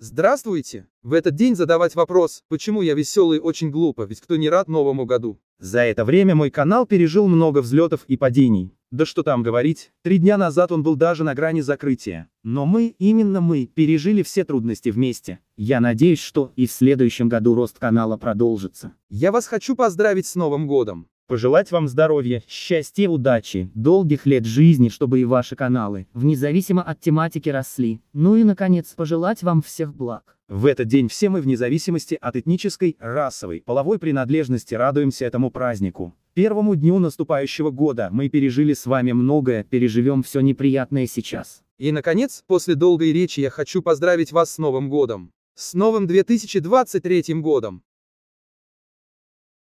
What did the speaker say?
Здравствуйте! В этот день задавать вопрос, почему я веселый, очень глупо, ведь кто не рад Новому году. За это время мой канал пережил много взлетов и падений. Да что там говорить, три дня назад он был даже на грани закрытия. Но мы, именно мы, пережили все трудности вместе. Я надеюсь, что и в следующем году рост канала продолжится. Я вас хочу поздравить с Новым годом. Пожелать вам здоровья, счастья, удачи, долгих лет жизни, чтобы и ваши каналы, вне зависимо от тематики, росли. Ну и, наконец, пожелать вам всех благ. В этот день все мы, вне зависимости от этнической, расовой, половой принадлежности, радуемся этому празднику. Первому дню наступающего года мы пережили с вами многое, переживем все неприятное сейчас. И, наконец, после долгой речи я хочу поздравить вас с Новым годом. С новым 2023 годом.